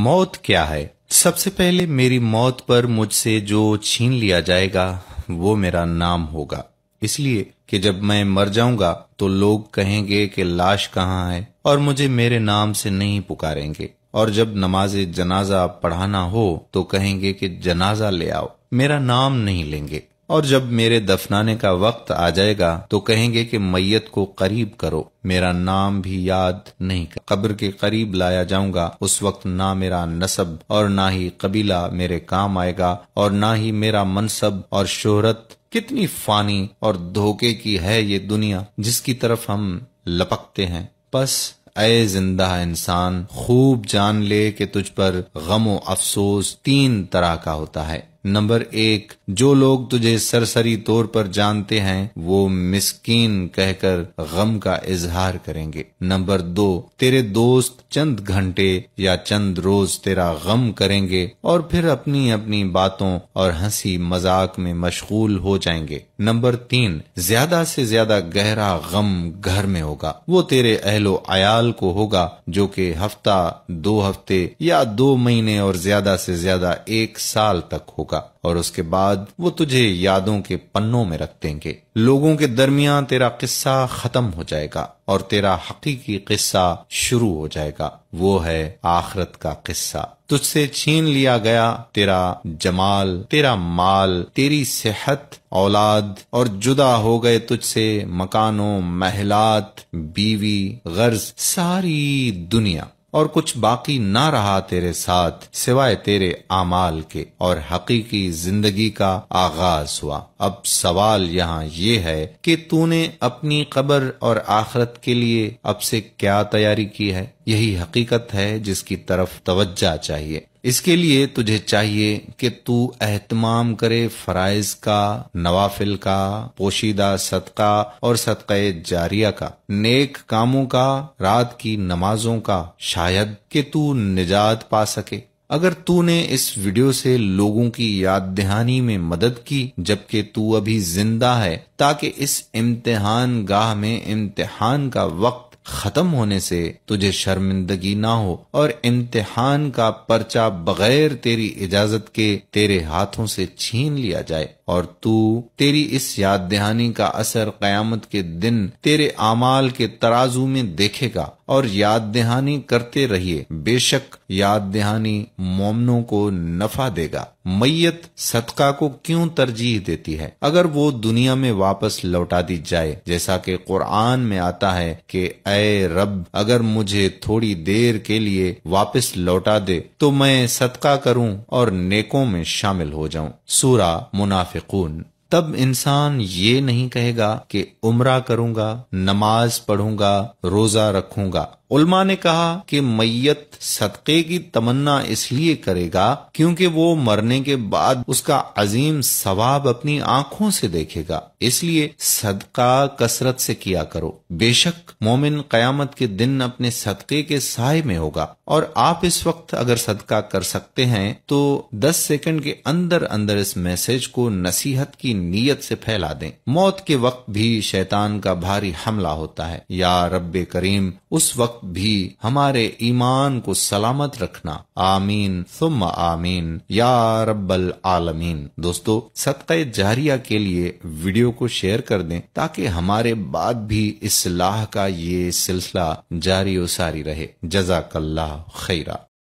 موت کیا ہے سب سے پہلے میری موت پر مجھ سے جو چھین لیا جائے گا وہ میرا نام ہوگا اس لیے کہ جب میں مر جاؤں گا تو لوگ کہیں گے کہ لاش کہاں ہے اور مجھے میرے نام سے نہیں پکاریں گے اور جب نماز جنازہ پڑھانا ہو تو کہیں گے کہ جنازہ لے آؤ میرا نام نہیں لیں گے اور جب میرے دفنانے کا وقت آ جائے گا تو کہیں گے کہ میت کو قریب کرو میرا نام بھی یاد نہیں کر قبر کے قریب لایا جاؤں گا اس وقت نہ میرا نصب اور نہ ہی قبیلہ میرے کام آئے گا اور نہ ہی میرا منصب اور شہرت کتنی فانی اور دھوکے کی ہے یہ دنیا جس کی طرف ہم لپکتے ہیں بس اے زندہ انسان خوب جان لے کہ تجھ پر غم و افسوس تین طرح کا ہوتا ہے نمبر ایک جو لوگ تجھے سرسری طور پر جانتے ہیں وہ مسکین کہہ کر غم کا اظہار کریں گے نمبر دو تیرے دوست چند گھنٹے یا چند روز تیرا غم کریں گے اور پھر اپنی اپنی باتوں اور ہنسی مذاق میں مشغول ہو جائیں گے نمبر تین زیادہ سے زیادہ گہرا غم گھر میں ہوگا وہ تیرے اہل و عیال کو ہوگا جو کہ ہفتہ دو ہفتے یا دو مہینے اور زیادہ سے زیادہ ایک سال تک ہوگا اور اس کے بعد وہ تجھے یادوں کے پنوں میں رکھ دیں گے لوگوں کے درمیان تیرا قصہ ختم ہو جائے گا اور تیرا حقیقی قصہ شروع ہو جائے گا وہ ہے آخرت کا قصہ تجھ سے چھین لیا گیا تیرا جمال تیرا مال تیری صحت اولاد اور جدا ہو گئے تجھ سے مکانوں محلات بیوی غرض ساری دنیا اور کچھ باقی نہ رہا تیرے ساتھ سوائے تیرے اعمال کے اور حقیقی زندگی کا آغاز ہوا اب سوال یہاں یہ ہے کہ تو نے اپنی قبر اور آخرت کے لیے اب سے کیا تیاری کی ہے یہی حقیقت ہے جس کی طرف توجہ چاہیے اس کے لیے تجھے چاہیے کہ تو اہتمام کرے فرائض کا نوافل کا پوشیدہ صدقہ اور صدقہ جاریہ کا نیک کاموں کا رات کی نمازوں کا شاید کہ تو نجات پا سکے اگر تو نے اس ویڈیو سے لوگوں کی یاد دہانی میں مدد کی جبکہ تو ابھی زندہ ہے تاکہ اس امتحان گاہ میں امتحان کا وقت ختم ہونے سے تجھے شرمندگی نہ ہو اور امتحان کا پرچہ بغیر تیری اجازت کے تیرے ہاتھوں سے چھین لیا جائے اور تو تیری اس یاد دہانی کا اثر قیامت کے دن تیرے اعمال کے ترازو میں دیکھے گا اور یاد دہانی کرتے رہیے بے شک یاد دہانی مومنوں کو نفع دے گا میت صدقہ کو کیوں ترجیح دیتی ہے اگر وہ دنیا میں واپس لوٹا دی جائے جیسا کہ قرآن میں آتا ہے کہ اے رب اگر مجھے تھوڑی دیر کے لیے واپس لوٹا دے تو میں صدقہ کروں اور نیکوں میں شامل ہو جاؤں سورہ منافقون تب انسان یہ نہیں کہے گا کہ عمرہ کروں گا نماز پڑھوں گا روزہ رکھوں گا علماء نے کہا کہ میت صدقے کی تمنا اس لیے کرے گا کیونکہ وہ مرنے کے بعد اس کا عظیم ثواب اپنی آنکھوں سے دیکھے گا اس لیے صدقہ کثرت سے کیا کرو بے شک مومن قیامت کے دن اپنے صدقے کے سائے میں ہوگا اور آپ اس وقت اگر صدقہ کر سکتے ہیں تو دس سیکنڈ کے اندر اندر اس میسج کو نصیحت کی نیت سے پھیلا دیں موت کے وقت بھی شیطان کا بھاری حملہ ہوتا ہے یا رب کریم اس وقت وقت بھی ہمارے ایمان کو سلامت رکھنا آمین ثم آمین یا رب العالمین دوستو صدقہ جاریہ کے لیے ویڈیو کو شیئر کر دیں تاکہ ہمارے بعد بھی اصلاح کا یہ سلسلہ جاری و ساری رہے جزاک اللہ خیرہ